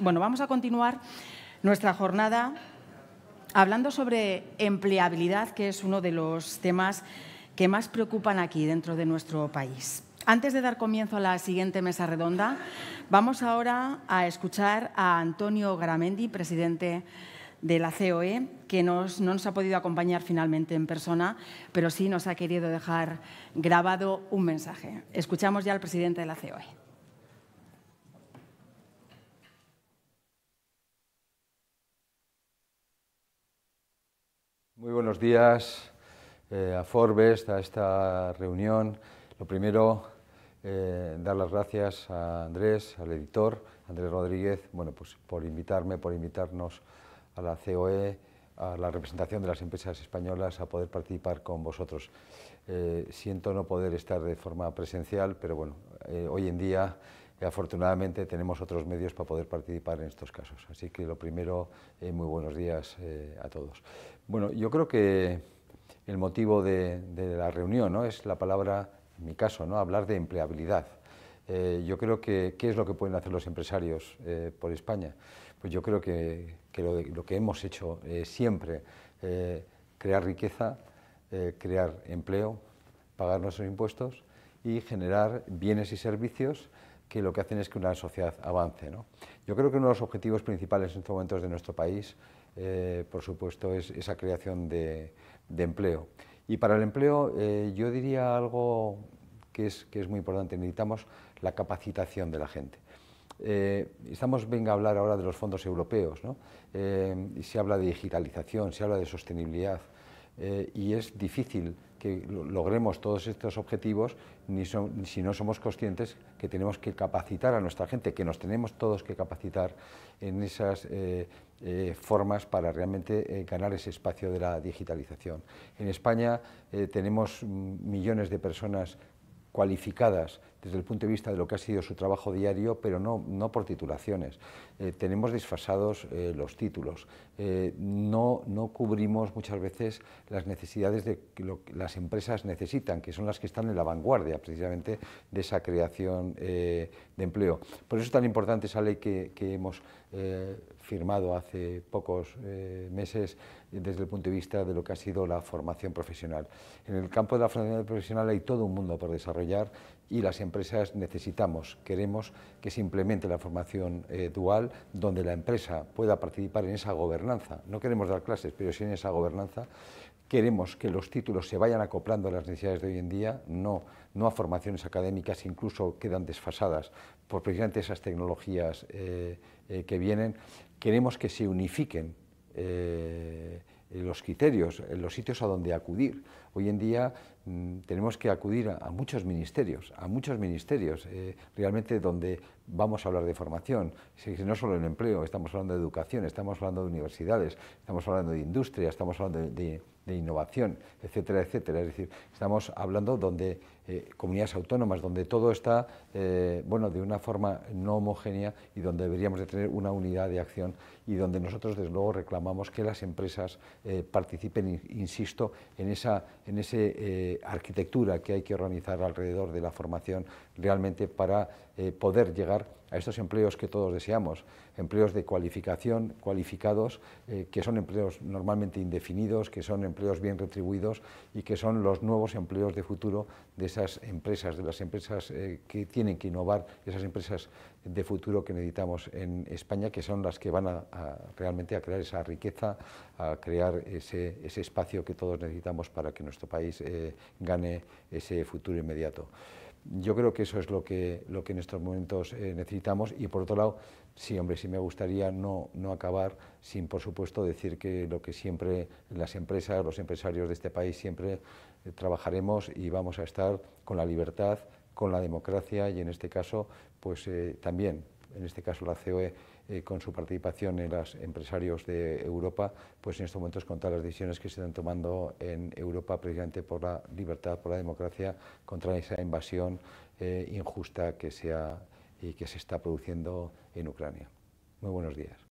Bueno, vamos a continuar nuestra jornada hablando sobre empleabilidad, que es uno de los temas que más preocupan aquí dentro de nuestro país. Antes de dar comienzo a la siguiente mesa redonda, vamos ahora a escuchar a Antonio Garamendi, presidente de la COE, que no nos ha podido acompañar finalmente en persona, pero sí nos ha querido dejar grabado un mensaje. Escuchamos ya al presidente de la COE. Muy buenos días eh, a Forbes, a esta reunión. Lo primero, eh, dar las gracias a Andrés, al editor, Andrés Rodríguez, bueno, pues por invitarme, por invitarnos a la COE, a la representación de las empresas españolas, a poder participar con vosotros. Eh, siento no poder estar de forma presencial, pero bueno, hoy en día afortunadamente tenemos otros medios para poder participar en estos casos. Así que lo primero, eh, muy buenos días eh, a todos. Bueno, yo creo que el motivo de, la reunión ¿no? es la palabra, en mi caso, ¿no? hablar de empleabilidad. Eh, yo creo que, ¿qué es lo que pueden hacer los empresarios por España? Pues yo creo que, lo, lo, que hemos hecho siempre, crear riqueza, crear empleo, pagar nuestros impuestos y generar bienes y servicios que lo que hacen es que una sociedad avance. Yo creo que uno de los objetivos principales en estos momentos de nuestro país, eh, por supuesto, es esa creación de, empleo. Y para el empleo eh, yo diría algo que es, que es muy importante, necesitamos la capacitación de la gente. Eh, estamos, venga a hablar ahora de los fondos europeos, ¿no? se habla de digitalización, se habla de sostenibilidad, eh, y es difícil que logremos todos estos objetivos ni si no somos conscientes que tenemos que capacitar a nuestra gente, que nos tenemos todos que capacitar en esas eh, eh, formas para realmente ganar ese espacio de la digitalización. En España tenemos mm, millones de personas cualificadas desde el punto de vista de lo que ha sido su trabajo diario, pero no, no por titulaciones. Eh, tenemos disfrazados eh, los títulos. Eh, no, no cubrimos muchas veces las necesidades de lo que las empresas necesitan, que son las que están en la vanguardia precisamente de esa creación de empleo. Por eso es tan importante esa ley que, hemos firmado hace pocos meses desde el punto de vista de lo que ha sido la formación profesional. En el campo de la formación profesional hay todo un mundo por desarrollar y las empresas necesitamos, queremos que se implemente la formación eh, dual, donde la empresa pueda participar en esa gobernanza. No queremos dar clases, pero sí en esa gobernanza. Queremos que los títulos se vayan acoplando a las necesidades de hoy en día, no, no a formaciones académicas, incluso quedan desfasadas por precisamente esas tecnologías eh, eh, que vienen. Queremos que se unifiquen los criterios, los sitios a donde acudir. Hoy en día Mm, tenemos que acudir a, muchos ministerios, a muchos ministerios, eh, realmente donde vamos a hablar de formación, si, no solo en empleo, estamos hablando de educación, estamos hablando de universidades, estamos hablando de industria, estamos hablando de, innovación, etcétera, etcétera. Es decir, estamos hablando donde eh, comunidades autónomas, donde todo está, eh, bueno, de una forma no homogénea y donde deberíamos de tener una unidad de acción y donde nosotros, desde luego, reclamamos que las empresas participen, insisto, en, esa, en ese arquitectura que hay que organizar alrededor de la formación realmente para eh, poder llegar a estos empleos que todos deseamos, empleos de cualificación, cualificados, eh, que son empleos normalmente indefinidos, que son empleos bien retribuidos y que son los nuevos empleos de futuro de esas empresas, de las empresas eh, que tienen que innovar, esas empresas de futuro que necesitamos en España, que son las que van realmente a crear esa riqueza, a crear ese, espacio que todos necesitamos para que nuestro país eh, gane ese futuro inmediato. Yo creo que eso es lo que, lo que en estos momentos eh, necesitamos y por otro lado, sí, hombre, sí me gustaría no, acabar sin, por supuesto, decir que lo que siempre las empresas, los empresarios de este país siempre eh, trabajaremos y vamos a estar con la libertad, con la democracia y en este caso, pues eh, también, en este caso la COE, eh, con su participación en los empresarios de Europa, pues en estos momentos con todas las decisiones que se están tomando en Europa precisamente por la libertad, por la democracia, contra esa invasión eh, injusta que y que se está produciendo en Ucrania. Muy buenos días.